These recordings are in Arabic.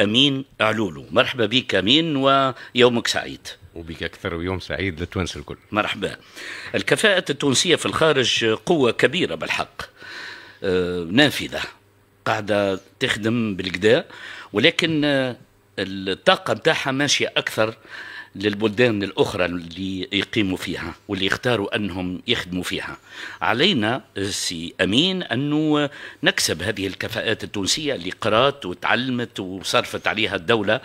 أمين علولو مرحبا بك أمين ويومك سعيد وبك أكثر ويوم سعيد للتونس الكل مرحبا الكفاءة التونسية في الخارج قوة كبيرة بالحق آه، نافذة قاعدة تخدم بالقدا ولكن آه، الطاقة متاعها ماشية أكثر للبلدان الأخرى اللي يقيموا فيها واللي يختاروا أنهم يخدموا فيها علينا سي أمين أنه نكسب هذه الكفاءات التونسية اللي قرات وتعلمت وصرفت عليها الدولة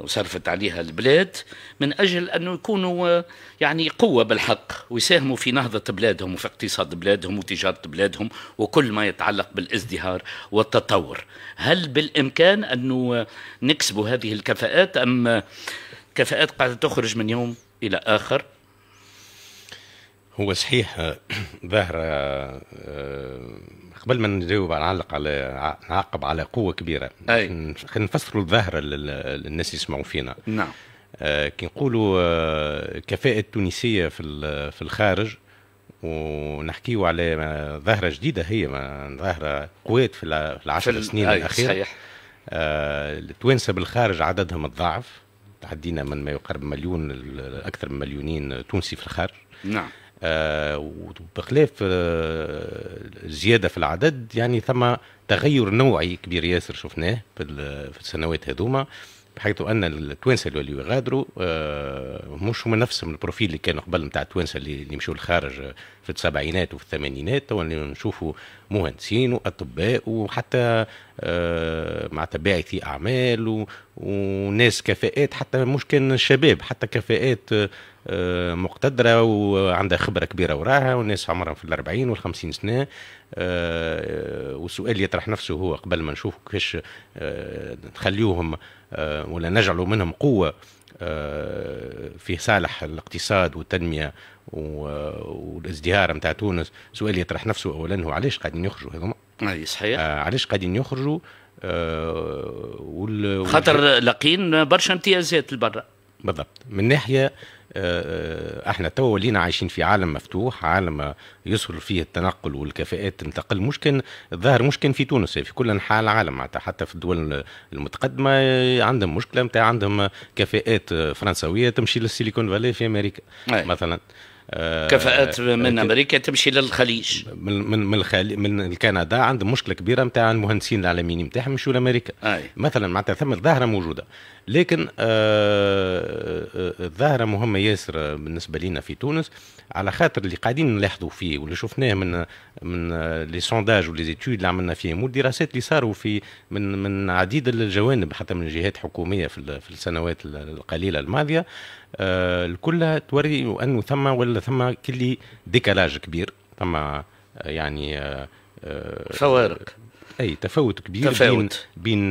وصرفت عليها البلاد من أجل أنه يكونوا يعني قوة بالحق ويساهموا في نهضة بلادهم وفي اقتصاد بلادهم وتجارة بلادهم وكل ما يتعلق بالازدهار والتطور هل بالإمكان أنه نكسبوا هذه الكفاءات أم كفاءات قاعده تخرج من يوم الى اخر هو صحيح آه، ظاهرة آه، آه، قبل ما نجاوب نعلق على نعقب على قوة كبيرة خلينا نفسروا الظاهرة للناس يسمعوا فينا نعم كي نقولوا كفاءة تونسية في في الخارج ونحكيو على ظاهرة جديدة هي ظاهرة قوات في العشر سنين الأخيرة صحيح التوانسة بالخارج عددهم تضاعف تعدينا من ما يقرب مليون اكثر من مليونين تونسي في الخارج نعم آه وبخلاف الزياده آه في العدد يعني ثم تغير نوعي كبير ياسر شفناه في, السنوات هذوما بحيث ان التوانسه اللي يغادروا آه، مش هما نفسهم البروفيل اللي كانوا قبل نتاع التوانسه اللي يمشوا للخارج في السبعينات وفي الثمانينات تو نشوفوا مهندسين واطباء وحتى آه، مع باعثي اعمال وناس كفاءات حتى مش كان الشباب حتى كفاءات آه، مقتدرة وعندها خبرة كبيرة وراها وناس عمرها في الأربعين والخمسين سنة والسؤال يطرح نفسه هو قبل ما نشوف كيفاش نخليوهم آه، ولا نجعلوا منهم قوة آه، في صالح الاقتصاد والتنمية والازدهار نتاع تونس سؤال يطرح نفسه أولا هو علاش قاعدين يخرجوا هذوما؟ أي صحيح آه، علاش قاعدين يخرجوا وال... خاطر لقين برشا امتيازات لبرا بالضبط من ناحية آه، آه، احنا توا ولينا عايشين في عالم مفتوح عالم يسهل فيه التنقل والكفاءات تنتقل مش كان الظاهر مش كان في تونس في كل انحاء العالم معناتها حتى في الدول المتقدمه آه، عندهم مشكله نتاع عندهم كفاءات فرنسويه تمشي للسيليكون فالي في امريكا أي. مثلا كفاءات آه، من امريكا تمشي للخليج من من من كندا عندهم مشكله كبيره نتاع المهندسين العالميين نتاعهم يمشوا لامريكا أي. مثلا معناتها ثم الظاهره موجوده لكن آه، آه، الظاهره مهمه ياسر بالنسبه لنا في تونس على خاطر اللي قاعدين نلاحظوا فيه واللي شفناه من من لي سونداج ولي زيتود اللي عملنا فيهم والدراسات اللي صاروا في من من عديد الجوانب حتى من جهات حكوميه في السنوات القليله الماضيه آه، الكل توري انه ثم ولا ثم كلي ديكالاج كبير ثم آه، يعني آه، فوارق اي تفاوت كبير تفاوت. بين بين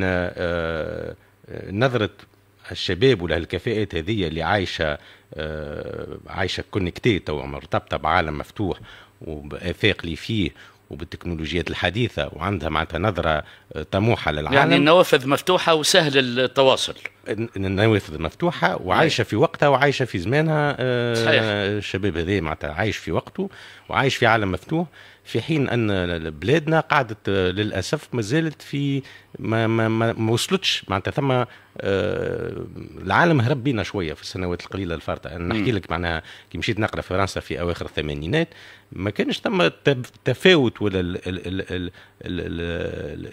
نظره الشباب ولا الكفاءات هذه اللي عايشه عايشه كونكتيت او مرتبطه بعالم مفتوح وبافاق اللي فيه وبالتكنولوجيات الحديثه وعندها معناتها نظره طموحه للعالم يعني النوافذ مفتوحه وسهل التواصل النوافذ مفتوحه وعايشه في وقتها وعايشه في زمانها آه، الشباب هذا معناتها عايش في وقته وعايش في عالم مفتوح في حين ان بلادنا قعدت آه، للاسف ما زالت في ما ما ما, وصلتش معناتها ثم آه، العالم هرب بينا شويه في السنوات القليله الفارطه نحكي لك معناها كي مشيت نقرا في فرنسا في اواخر الثمانينات ما كانش ثم التفاوت ولا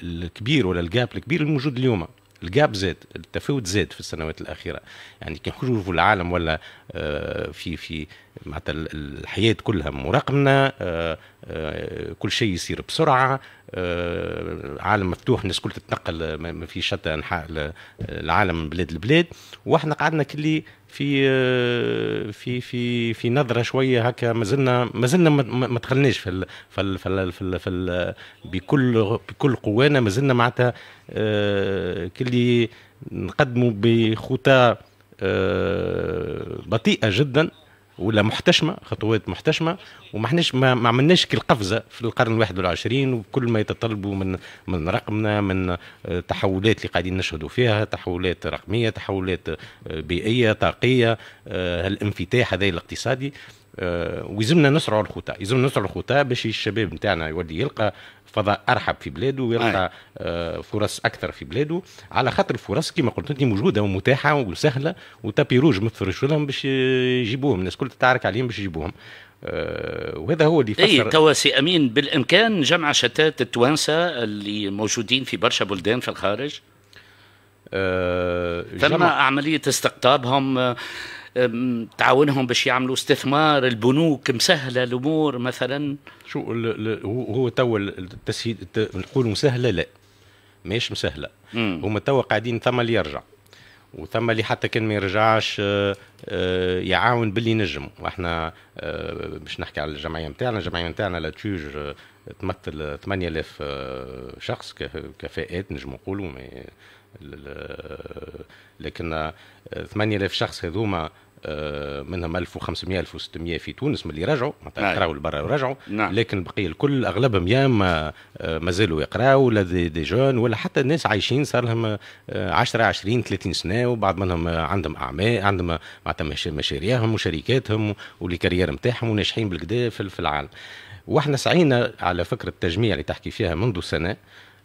الكبير ولا الجاب الكبير الموجود اليوم الجاب زاد التفاوت زاد في السنوات الاخيره يعني كي نشوفوا العالم ولا آه، في في معناتها الحياه كلها مراقبنا آه، آه، كل شيء يصير بسرعه عالم مفتوح الناس كل تتنقل ما في شتى انحاء العالم من بلاد لبلاد واحنا قعدنا كلي في آه، في في في نظره شويه هكا مازلنا مازلنا ما دخلناش في ال في في في, في بكل بكل قوانا مازلنا معناتها آه، كلي نقدموا بخطى آه، بطيئه جدا ولا محتشمه خطوات محتشمه وما احناش ما عملناش كالقفزه في القرن الواحد والعشرين وكل ما يتطلبوا من من رقمنا من آه، تحولات اللي قاعدين نشهدوا فيها تحولات رقميه تحولات آه، بيئيه طاقيه آه، الانفتاح هذا الاقتصادي آه، ويلزمنا نسرعوا الخطى يلزمنا نسرعوا الخطى باش الشباب نتاعنا يولي يلقى فضاء ارحب في بلاده ويلقى آه فرص اكثر في بلاده على خاطر الفرص كما قلت انت موجوده ومتاحه وسهله وتابيروج متفرش لهم باش يجيبوهم الناس كل تتعارك عليهم باش يجيبوهم آه وهذا هو اللي اي توا سي امين بالامكان جمع شتات التوانسه اللي موجودين في برشا بلدان في الخارج آه ثم عمليه استقطابهم آه تعاونهم باش يعملوا استثمار البنوك مسهله الامور مثلا شو هو تو التسهيل نقولوا مسهله لا ماهيش مسهله هما توا قاعدين ثم اللي يرجع وثم اللي حتى كان ما يرجعش آه، آه، يعاون باللي نجم واحنا آه، باش نحكي على الجمعيه نتاعنا الجمعيه نتاعنا تشوج تمثل 8000 شخص كفاءات نجم نقولوا لكن 8000 شخص هذوما آه، منهم 1500 1600 في تونس من اللي رجعوا معناتها نعم. قراوا لبرا ورجعوا نعم. لكن البقيه الكل اغلبهم يا اما آه، مازالوا يقراوا ولا دي, دي جون ولا حتى الناس عايشين صار لهم 10 20 30 سنه وبعض منهم آه، عندهم اعمال عندهم معناتها مشاريعهم وشركاتهم والكارير نتاعهم وناجحين بالكدا في العالم واحنا سعينا على فكره التجميع اللي تحكي فيها منذ سنه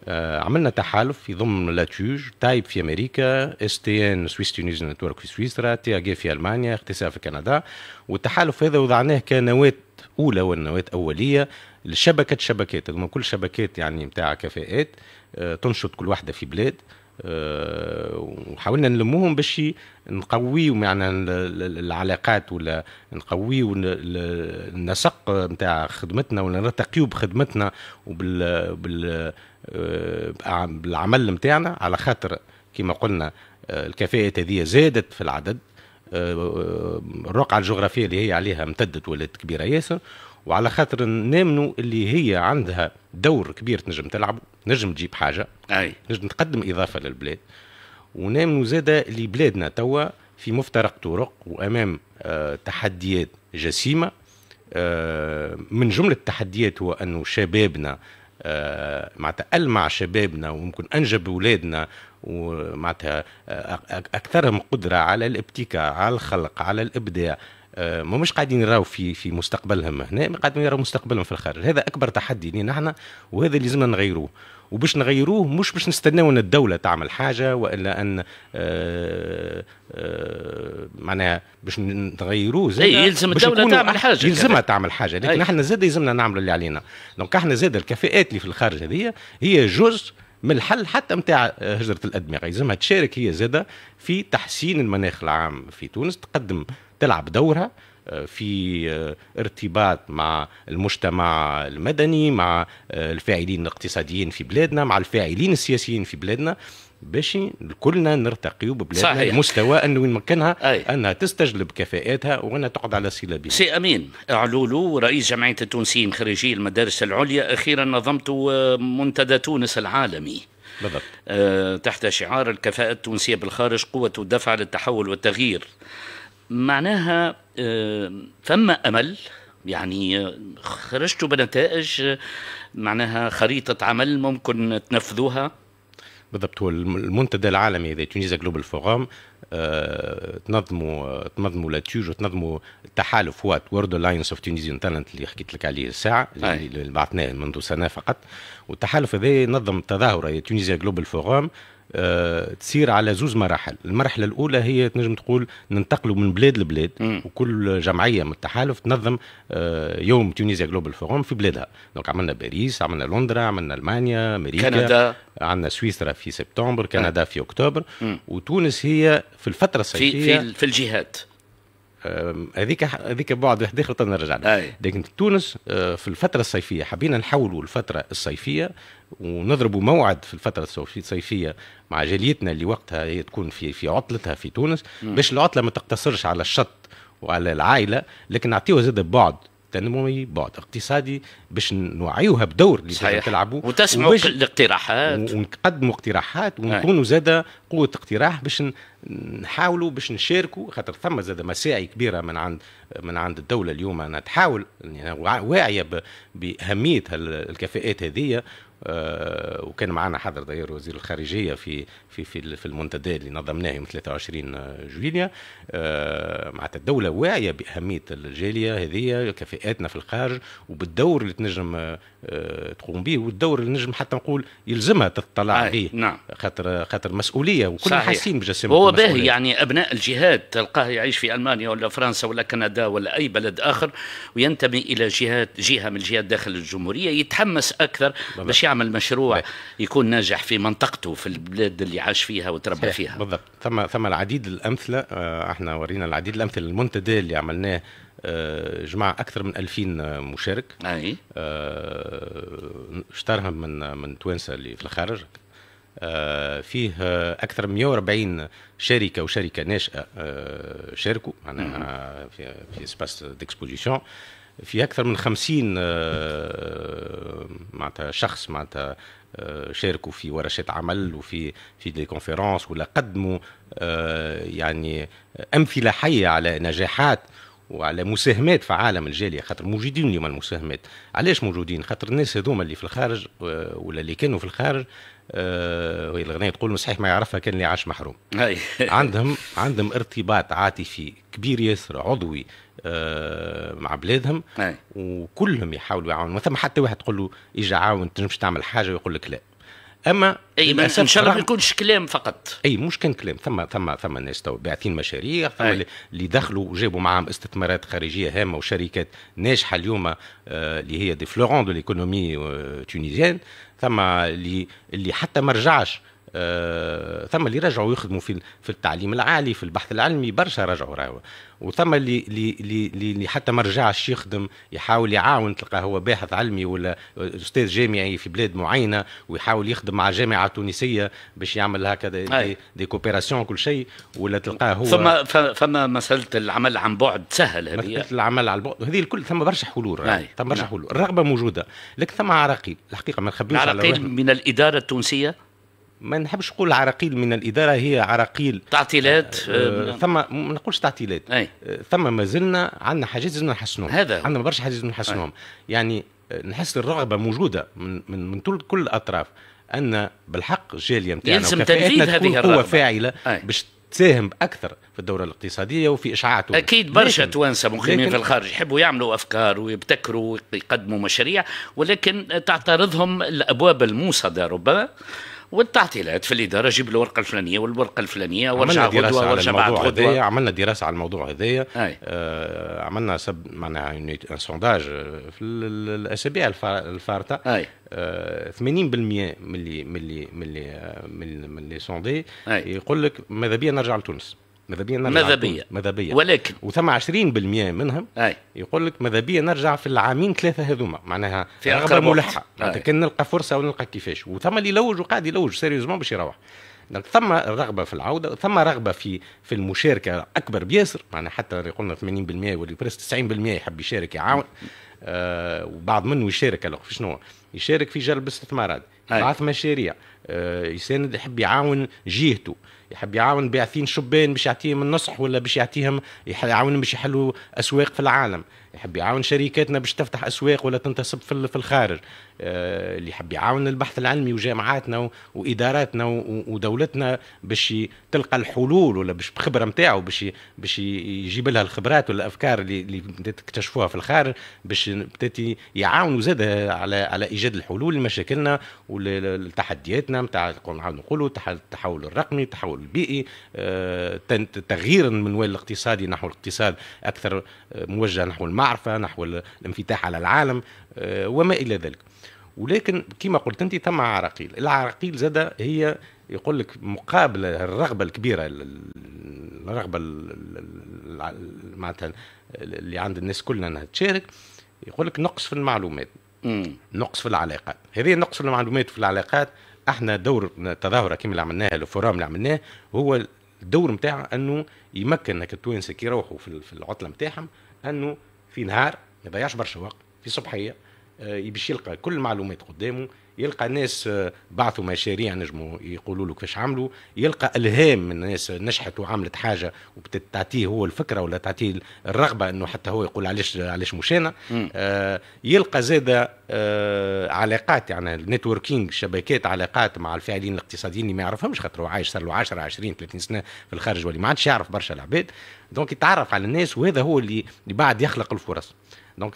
آه، عملنا تحالف في ضمن لاتيوج تايب في امريكا اس تي ان سويس تونيز نتورك في سويسرا تي اجي إيه في المانيا اختساء في كندا والتحالف هذا وضعناه كنواه اولى والنواه اوليه لشبكه شبكات هذوما كل شبكات يعني نتاع كفاءات آه، تنشط كل واحده في بلاد آه، وحاولنا نلموهم باش نقويو معنا العلاقات ولا نقويو النسق نتاع خدمتنا ولا نرتقيو بخدمتنا وبال آه، العمل نتاعنا على خاطر كما قلنا آه، الكفاءة هذه زادت في العدد آه، الرقعة الجغرافية اللي هي عليها امتدت ولات كبيرة ياسر وعلى خاطر نامنوا اللي هي عندها دور كبير تنجم تلعب نجم تجيب حاجة أي. نجم تقدم إضافة للبلاد ونامنوا زادة اللي بلادنا توا في مفترق طرق وأمام تحديات جسيمة من جملة التحديات هو أنه شبابنا آه، معناتها ألمع شبابنا وممكن أنجب أولادنا ومعناتها آه، أكثرهم قدرة على الابتكار على الخلق على الإبداع آه، ما مش قاعدين يراو في في مستقبلهم هنا قاعدين يراو مستقبلهم في الخارج هذا اكبر تحدي لينا احنا وهذا اللي لازمنا نغيروه وباش نغيروه مش باش نستناو ان الدوله تعمل حاجه والا ان آه، آه، معناها باش نغيروه زي يلزم الدوله تعمل حاجه يلزمها تعمل حاجه لكن احنا زاد يلزمنا نعملوا اللي علينا دونك احنا زاد الكفاءات اللي في الخارج هذه هي جزء من الحل حتى نتاع هجره الادمغه يلزمها تشارك هي زاده في تحسين المناخ العام في تونس تقدم تلعب دورها آه، في آه، ارتباط مع المجتمع المدني مع آه، الفاعلين الاقتصاديين في بلادنا مع الفاعلين السياسيين في بلادنا باش كلنا نرتقي ببلادنا صحيح. المستوى انه وين مكانها أي. انها تستجلب كفاءاتها وانها تقعد على صله بها. سي امين علولو رئيس جمعيه التونسيين خريجي المدارس العليا اخيرا نظمت منتدى تونس العالمي. بالضبط. أه تحت شعار الكفاءة التونسية بالخارج قوة الدفع للتحول والتغيير. معناها ثم آه، امل يعني آه، خرجتوا بنتائج آه، معناها خريطه عمل ممكن تنفذوها بالضبط هو المنتدى العالمي ذا تونيزا جلوبال فورام تنظموا تنظموا تنظموا تيوج وتنظموا التحالف هو وورد لاينس اوف تونيزيان تالنت اللي حكيت لك عليه الساعه اللي بعثناه منذ سنه فقط والتحالف هذا نظم تظاهره تونيزيا جلوبال فورام آه، تسير على زوز مراحل المرحله الاولى هي تنجم تقول ننتقلوا من بلاد لبلاد م. وكل جمعيه من التحالف تنظم آه، يوم تونيزيا جلوبال فورم في بلادها دونك عملنا باريس عملنا لندن عملنا المانيا امريكا كندا عندنا سويسرا في سبتمبر كندا م. في اكتوبر م. وتونس هي في الفتره الصيفيه في, في, في الجهات هذيك هذيك بعد واحد اخر نرجع لها لكن تونس آه، في الفتره الصيفيه حبينا نحولوا الفتره الصيفيه ونضربوا موعد في الفتره الصيفيه مع جاليتنا اللي وقتها هي تكون في في عطلتها في تونس باش العطله ما تقتصرش على الشط وعلى العائله لكن نعطيوها زاد بعد تنموي بعد اقتصادي باش نوعيوها بدور اللي تلعبوا وتسمعوا الاقتراحات ونقدموا اقتراحات ونكونوا زاد قوه اقتراح باش نحاولوا باش نشاركوا خاطر ثم زاد مساعي كبيره من عند من عند الدوله اليوم انها تحاول يعني واعيه باهميه الكفاءات هذه آه، وكان معنا حضر داير وزير الخارجيه في في في, في المنتدى اللي نظمناه يوم 23 آه، جويليا آه، معناتها الدوله واعيه باهميه الجاليه هذه كفاءاتنا في الخارج وبالدور اللي تنجم تقوم به والدور اللي نجم حتى نقول يلزمها تطلع به نعم خاطر خاطر مسؤوليه وكلنا حاسين بجسمه هو باهي يعني ابناء الجهاد تلقاه يعيش في المانيا ولا فرنسا ولا كندا ولا اي بلد اخر وينتمي الى جهات جهه من الجهات داخل الجمهوريه يتحمس اكثر باش يعمل مشروع بي. يكون ناجح في منطقته في البلاد اللي عاش فيها وتربى صحيح. فيها بالضبط ثم ثم العديد الامثله آه، احنا ورينا العديد الامثله المنتدى اللي عملناه آه، جمع اكثر من 2000 آه، مشارك اي اشترها من من توانسه اللي في الخارج فيه اكثر من 140 شركه وشركه ناشئه شاركوا معناها في في سباس ديكسبوزيسيون في اكثر من خمسين آه، آه، معناتها شخص معناتها آه، شاركوا في ورشات عمل وفي في دي كونفيرونس ولا قدموا يعني امثله حيه على نجاحات وعلى مساهمات في عالم الجاليه خاطر موجودين اليوم المساهمات علاش موجودين خاطر الناس هذوما اللي في الخارج آه، ولا اللي كانوا في الخارج آه الغنية تقول صحيح ما يعرفها كان اللي عاش محروم عندهم عندهم ارتباط عاطفي كبير ياسر عضوي آه، مع بلادهم وكلهم يحاولوا يعاونوا ما ثم حتى واحد تقول له اجي عاون تنجمش تعمل حاجه ويقول لك لا اما اي ان شاء الله ما يكونش كلام فقط اي مش كان كلام ثم ثم ثم ناس تو باعثين مشاريع ثم اللي دخلوا وجابوا معاهم استثمارات خارجيه هامه وشركات ناجحه اليوم آه، اللي هي دي فلورون دو ليكونومي آه، تونيزيان ثم اللي اللي حتى ما رجعش آه، ثم اللي رجعوا يخدموا في في التعليم العالي في البحث العلمي برشا رجعوا راهو وثم اللي, اللي, اللي حتى ما رجعش يخدم يحاول يعاون تلقى هو باحث علمي ولا استاذ جامعي في بلاد معينه ويحاول يخدم مع جامعه تونسيه باش يعمل هكذا دي, دي كوبيراسيون كل شيء ولا تلقاه هو ثم فما مساله العمل عن بعد سهل هذه مساله العمل على بعد هذه الكل ثم برشا حلول ثم برشا نعم. حلول الرغبه موجوده لكن ثم عراقيل الحقيقه ما نخبيش على من الاداره التونسيه ما نحبش نقول عراقيل من الاداره هي عراقيل تعطيلات آه, آه،, آه، ثم ما نقولش تعطيلات آه، ثم ما زلنا عندنا حاجات لازم نحسنهم هذا عندنا برشا حاجات لازم نحسنهم يعني نحس الرغبه موجوده من من, من كل الاطراف ان بالحق الجاليه نتاعنا يلزم تنفيذ هذه الرغبه قوه فاعله باش تساهم اكثر في الدوره الاقتصاديه وفي تونس اكيد برشا توانسه مقيمين في الخارج يحبوا يعملوا افكار ويبتكروا ويقدموا مشاريع ولكن تعترضهم الابواب الموصده ربما والتعطيلات في الاداره جيب الورقه الفلانيه والورقه الفلانيه ورجع غدوه ورجع بعد غدوه عملنا دراسه على الموضوع هذايا آه عملنا سب معناها سونداج آه، في الاسابيع الفارطه آه 80% من اللي من اللي من اللي آه، من اللي سوندي يقول لك ماذا بيا نرجع لتونس ماذا بيا نرجع ماذا بيا ولكن وثم 20% منهم أي. يقول لك ماذا بيا نرجع في العامين ثلاثه هذوما معناها في رغبه ملحه معناتها كان نلقى فرصه ونلقى كيفاش وثم اللي يلوج وقاعد يلوج سيريوزمون باش يروح ثم رغبه في العوده ثم رغبه في في المشاركه اكبر بياسر معناها حتى قلنا 80% واللي بريس 90% يحب يشارك يعاون آه وبعض منه يشارك الوغ في شنو يشارك في جلب استثمارات يبعث مشاريع آه يساند يحب يعاون جهته يحب يعاون باعثين شبان باش يعطيهم النصح ولا باش يعطيهم يعاونهم باش يحلوا اسواق في العالم يحب يعاون شركاتنا باش تفتح اسواق ولا تنتسب في, في الخارج آه، اللي يحب يعاون البحث العلمي وجامعاتنا واداراتنا ودولتنا باش تلقى الحلول ولا باش بخبره نتاعو باش باش يجيب لها الخبرات والافكار اللي اللي تكتشفوها في الخارج باش يعاونوا زاد على على ايجاد الحلول لمشاكلنا ولتحدياتنا نتاع نعاود نقولوا التحول الرقمي التحول البيئي آه، تغيير المنوال الاقتصادي نحو الاقتصاد اكثر آه، موجه نحو المعنى المعرفه نحو الانفتاح على العالم آه، وما الى ذلك ولكن كما قلت انت ثم عراقيل العراقيل زاده هي يقول لك مقابل الرغبه الكبيره الرغبه معناتها اللي عند الناس كلنا انها تشارك يقول لك نقص في المعلومات نقص في العلاقات هذه نقص في المعلومات وفي العلاقات احنا دور التظاهره كما اللي عملناها الفورام اللي عملناه هو الدور نتاعها انه يمكن هكا التوانسه كي يروحوا في العطله نتاعهم انه في نهار ما يضيعش برشا وقت في صبحيه آه، باش يلقى كل المعلومات قدامه يلقى ناس آه، بعثوا مشاريع نجموا يقولوا له كيفاش عملوا يلقى الهام من الناس نجحت وعملت حاجه وبتعطيه هو الفكره ولا تعطيه الرغبه انه حتى هو يقول علاش علاش مش انا آه يلقى زاد آه علاقات يعني النتوركينج شبكات علاقات مع الفاعلين الاقتصاديين اللي ما يعرفهمش خاطر هو عايش صار له 10 20 30 سنه في الخارج واللي ما عادش يعرف برشا العباد دونك يتعرف على الناس وهذا هو اللي بعد يخلق الفرص دونك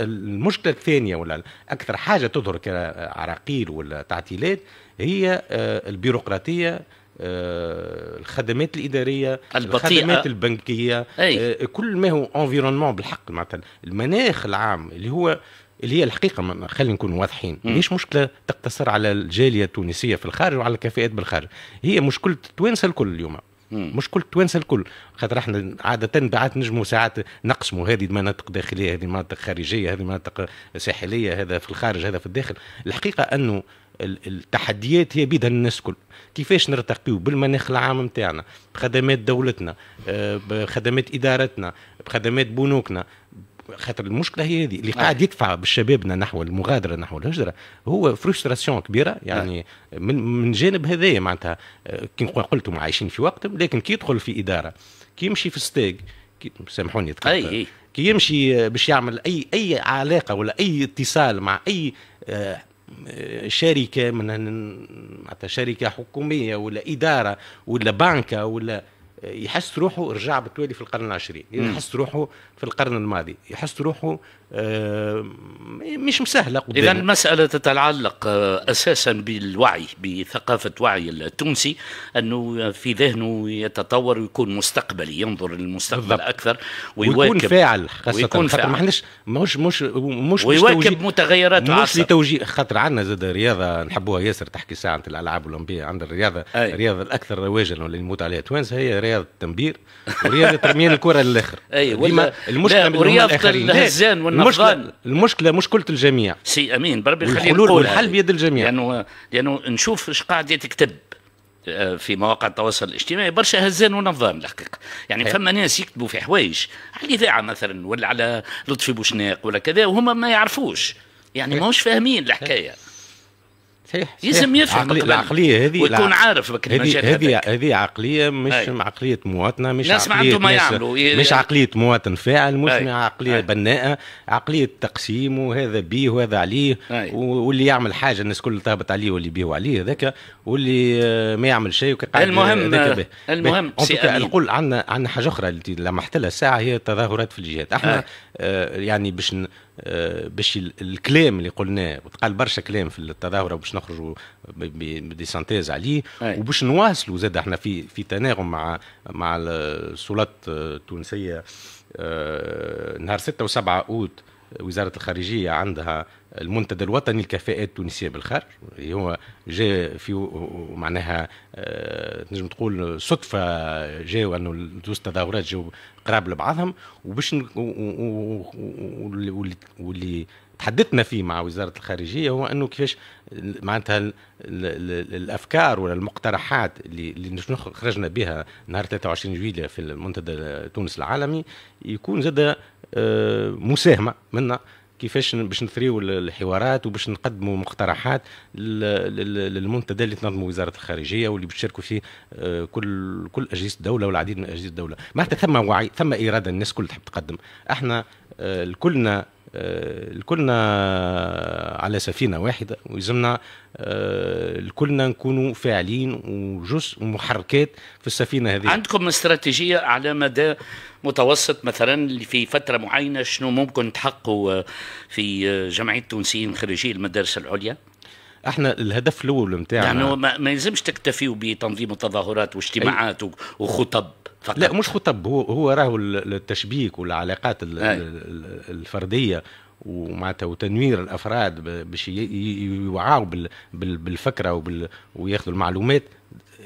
المشكله الثانيه ولا اكثر حاجه تظهر كعراقيل ولا تعطيلات هي آه، البيروقراطيه آه، الخدمات الاداريه البطيئة. الخدمات البنكيه أي. آه، كل ما هو انفيرونمون بالحق معناتها المناخ العام اللي هو اللي هي الحقيقه خلينا نكون واضحين مش مشكله تقتصر على الجاليه التونسيه في الخارج وعلى الكفاءات بالخارج هي مشكله التوانسه الكل اليوم مش كل التوانسه الكل خاطر احنا عاده بعد نجموا ساعات نقسموا هذه مناطق داخليه هذه مناطق خارجيه هذه مناطق ساحليه هذا في الخارج هذا في الداخل الحقيقه انه التحديات هي بيدها الناس كل كيفاش نرتقيو بالمناخ العام نتاعنا بخدمات دولتنا آه، بخدمات ادارتنا بخدمات بنوكنا خاطر المشكله هي هذه اللي آه. قاعد يدفع بشبابنا نحو المغادره نحو الهجره هو فرستراسيون كبيره يعني آه. من من جانب هذايا معناتها كي قلتم عايشين في وقتهم لكن كي يدخل في اداره كي يمشي في ستيج سامحوني اي كي يمشي باش يعمل اي اي علاقه ولا اي اتصال مع اي آه، شركه من معناتها شركه حكوميه ولا اداره ولا بنكه ولا يحس روحه رجع بالتوالي في القرن العشرين يحس روحه في القرن الماضي يحس روحه آه، مش مسهله اذا المساله تتعلق آه، اساسا بالوعي بثقافه وعي التونسي انه في ذهنه يتطور ويكون مستقبلي ينظر للمستقبل بالضبط. اكثر ويواكب ويكون فاعل خاصه ويكون فاعل. ما مش مش مش ويواكب متغيرات مش لتوجيه خاطر عندنا زاد رياضه نحبوها ياسر تحكي ساعه الالعاب الاولمبيه عند الرياضه أي. الرياضه الاكثر رواجا ولا نموت عليها توانسه هي رياضه التمبير ورياضه ترميان الكره للاخر اي ولا المشكله من رياضه الهزان والنفضان المشكله مشكله الجميع سي امين بربي يخليك والحل بيد الجميع لانه لانه نشوف ايش قاعد يتكتب آه، في مواقع التواصل الاجتماعي برشا هزان ونظام الحقيقه يعني هي. فما ناس يكتبوا في حوايج على الاذاعه مثلا ولا على لطفي بوشناق ولا كذا وهما ما يعرفوش يعني ماهوش فاهمين الحكايه صحيح يلزم يفهم عقلي العقليه هذه ويكون عارف بكري هذه هذه عقليه مش أي. عقليه مواطنه مش الناس عقليه ما, ما يعملوا مش عقليه مواطن فاعل مش أي. عقليه بناءه عقليه تقسيم وهذا بيه وهذا عليه أي. واللي يعمل حاجه الناس كل تهبط عليه واللي بيه وعليه هذاك واللي آه، ما يعمل شيء آه، المهم به. المهم نقول عندنا عندنا حاجه اخرى اللي لمحت لها الساعه هي التظاهرات في الجهات احنا آه يعني باش آه، باش الكلام اللي قلناه وتقال برشا كلام في التظاهره باش نخرجوا بدي سانتيز عليه وباش نواصلوا زاد احنا في في تناغم مع مع السلطات التونسيه آه، آه، نهار 6 و7 اوت وزاره الخارجيه عندها المنتدى الوطني للكفاءات التونسيه بالخارج اللي هو جاء في معناها آه، تنجم تقول صدفه جاء انه دوز تظاهرات جاوا قراب لبعضهم وباش واللي تحدثنا فيه مع وزاره الخارجيه هو انه كيفاش معناتها الافكار ولا المقترحات اللي, اللي خرجنا بها نهار 23 جويليه في المنتدى تونس العالمي يكون زاد آه، مساهمه منا كيفاش باش نثريو الحوارات وباش نقدموا مقترحات للمنتدى اللي تنظمه وزاره الخارجيه واللي بتشاركوا فيه آه، كل كل اجهزه الدوله والعديد من اجهزه الدوله معناتها ثم وعي ثم اراده الناس كل تحب تقدم احنا آه، كلنا آه، الكلنا على سفينة واحدة ويلزمنا آه، الكلنا نكونوا فاعلين وجزء ومحركات في السفينة هذه عندكم استراتيجية على مدى متوسط مثلا في فترة معينة شنو ممكن تحققوا آه، في جمعية التونسيين خريجي المدارس العليا؟ احنا الهدف الاول نتاعنا يعني ما يلزمش تكتفيوا بتنظيم التظاهرات واجتماعات وخطب فقط. لا مش خطب هو هو راهو التشبيك والعلاقات الفرديه ومعناتها وتنوير الافراد باش يوعوا بالفكره وبال وياخذوا المعلومات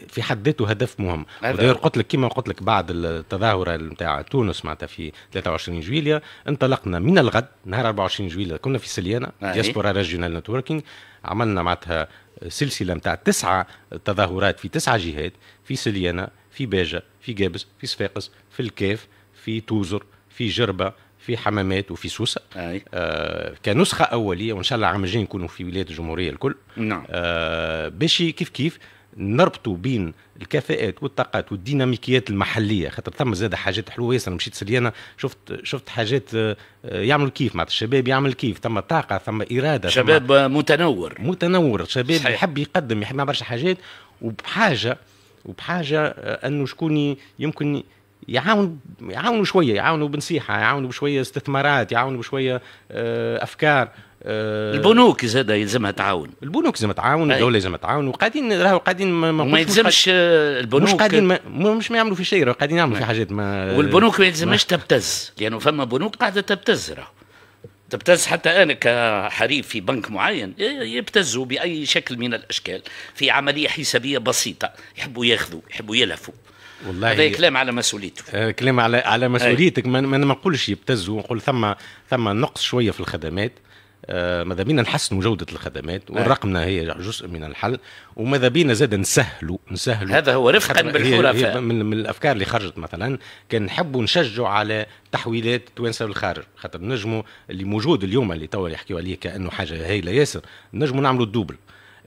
في حد ذاته هدف مهم ودير قلت لك كما قلت لك بعد التظاهره نتاع تونس معناتها في 23 جويليا انطلقنا من الغد نهار 24 جويليا كنا في سليانه ديسبورا ريجيونال نتوركينج عملنا معناتها سلسله نتاع تسعه تظاهرات في تسعه جهات في سليانه في باجة في جابس في صفاقس في الكاف في توزر في جربة في حمامات وفي سوسة أي. آه كنسخة أولية وإن شاء الله العام الجاي نكونوا في ولاية الجمهورية الكل نعم آه باش كيف كيف نربطوا بين الكفاءات والطاقات والديناميكيات المحليه خاطر ثم زاد حاجات حلوه ياسر مشيت سليانة شفت شفت حاجات آه، آه، يعملوا كيف معناتها الشباب يعمل كيف ثم طاقه ثم اراده شباب متنور متنور شباب يحب يقدم يحب يعمل برشا حاجات وبحاجه وبحاجه آه، انه شكون يمكن يعاون يعاونوا شويه يعاونوا بنصيحه يعاونوا بشويه استثمارات يعاونوا بشويه آه، افكار آه، البنوك زاد يلزمها تعاون البنوك لازم تعاون الدوله لازم تعاون وقاعدين راهو قاعدين ما, ما, ما يلزمش البنوك مش قاعدين ما مش ما يعملوا في شيء راهو قاعدين يعملوا في حاجات ما والبنوك ما يلزمش تبتز لانه يعني فما بنوك قاعده تبتز راهو تبتز حتى انا كحريف في بنك معين يبتزوا باي شكل من الاشكال في عمليه حسابيه بسيطه يحبوا ياخذوا يحبوا يلهفوا والله هذا كلام على مسؤوليته آه كلام على على مسؤوليتك ما ما نقولش يبتزوا نقول ثم ثم نقص شويه في الخدمات آه، ماذا بينا نحسنوا جودة الخدمات نعم. والرقمنة هي جزء من الحل وماذا بينا زاد نسهلوا نسهلوا هذا هو رفقا بالخرافة من, من الأفكار اللي خرجت مثلا كان نحبوا نشجعوا على تحويلات توانسة للخارج خاطر نجموا اللي موجود اليوم اللي توا يحكيوا عليه كأنه حاجة هايلة ياسر نجموا نعملوا الدوبل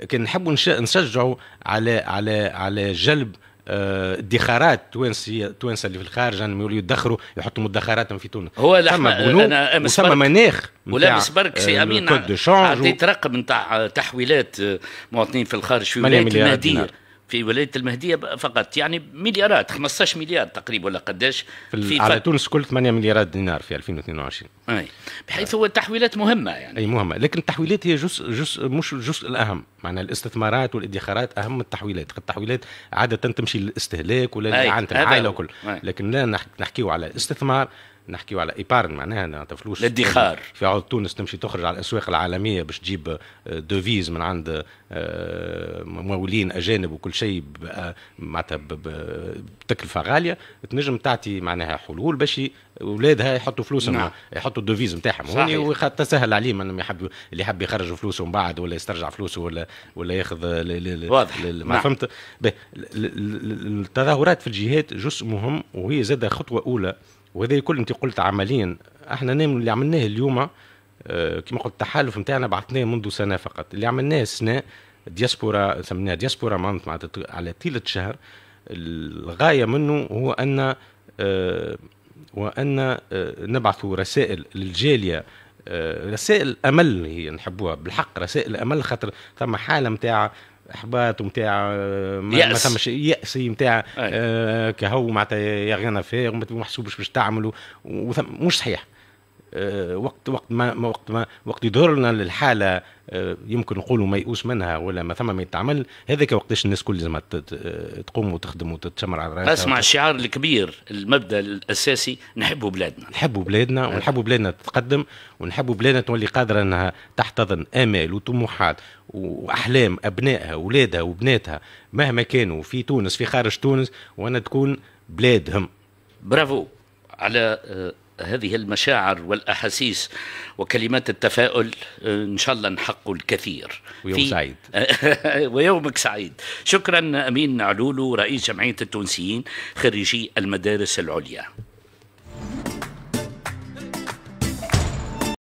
كان نحبوا نشجعوا على على على جلب ادخارات تونسيه تونس اللي في الخارج راهم يعني يوليو يدخروا يحطوا مدخراتهم في تونس هو ثم بنوك وثم مناخ ولابس برك سي آه، امين عطيت رقم نتاع تحويلات آه، مواطنين في الخارج في ولايه المدير في ولايه المهديه فقط يعني مليارات 15 مليار تقريبا ولا قداش في, على تونس كل 8 مليارات دينار في 2022 اي بحيث هو التحويلات مهمه يعني اي مهمه لكن التحويلات هي جزء جزء مش الجزء الاهم معنا الاستثمارات والادخارات اهم من التحويلات التحويلات عاده تمشي للاستهلاك ولا عند العائله وكل لكن لا نحكيو على استثمار نحكيو على ايبارن معناها فلوس الادخار في عوض تونس تمشي تخرج على الاسواق العالميه باش تجيب آه، دوفيز من عند آه، ممولين اجانب وكل شيء معناتها بتكلفه غاليه تنجم تعطي معناها حلول باش اولادها يحطوا فلوسهم نعم. يحطوا الدوفيز نتاعهم هوني تسهل عليهم انهم يحب اللي يحب يخرج فلوسهم بعد ولا يسترجع فلوسه ولا ولا ياخذ واضح ما نعم. فهمت التظاهرات في الجهات جزء مهم وهي زادة خطوه اولى وهذا الكل انت قلت عمليا احنا نعمل اللي عملناه اليوم آه، كما قلت التحالف نتاعنا بعثناه منذ سنه فقط اللي عملناه السنه دياسبورا سميناها دياسبورا مانت على طيله شهر الغايه منه هو ان آه، وان آه، نبعث رسائل للجاليه رسائل امل هي نحبوها بالحق رسائل امل خاطر ثم حاله نتاع احباط ومتاع آه، ما, ما ثمش ياس نتاع آه كهو معناتها يا غنى فيه وما محسوبش باش تعملوا مش صحيح آه، وقت وقت ما وقت ما وقت يدورنا للحاله آه، يمكن نقولوا ميؤوس منها ولا ما ثم ما يتعمل هذاك وقتاش الناس كل لازم آه، تقوم وتخدم وتتشمر على راسها اسمع الشعار الكبير المبدا الاساسي نحبوا بلادنا نحبوا بلادنا ونحبوا بلادنا تتقدم ونحبوا بلادنا تولي قادره انها تحتضن امال وطموحات واحلام ابنائها واولادها وبناتها مهما كانوا في تونس في خارج تونس وان تكون بلادهم برافو على هذه المشاعر والأحاسيس وكلمات التفاؤل آه، إن شاء الله نحقق الكثير ويوم في... سعيد ويومك سعيد شكرا أمين علولو رئيس جمعية التونسيين خريجي المدارس العليا